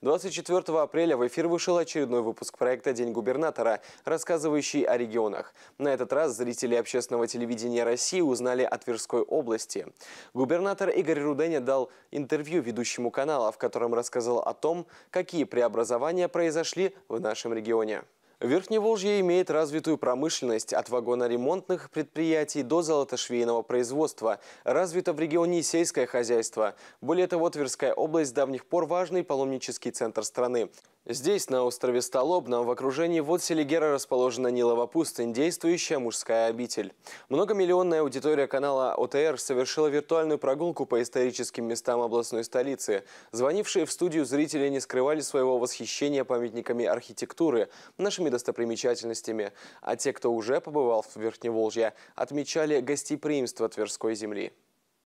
24 апреля в эфир вышел очередной выпуск проекта «День губернатора», рассказывающий о регионах. На этот раз зрители общественного телевидения России узнали о Тверской области. Губернатор Игорь Руденя дал интервью ведущему канала, в котором рассказал о том, какие преобразования произошли в нашем регионе. Верхневолжье имеет развитую промышленность от вагоноремонтных предприятий до золотошвейного производства. Развито в регионе сельское хозяйство. Более того, Тверская область с давних пор важный паломнический центр страны. Здесь, на острове Столобном, в окружении вод Селигера расположена Нилова пустынь, действующая мужская обитель. Многомиллионная аудитория канала ОТР совершила виртуальную прогулку по историческим местам областной столицы. Звонившие в студию зрители не скрывали своего восхищения памятниками архитектуры, нашими достопримечательностями. А те, кто уже побывал в Верхневолжье, отмечали гостеприимство Тверской земли.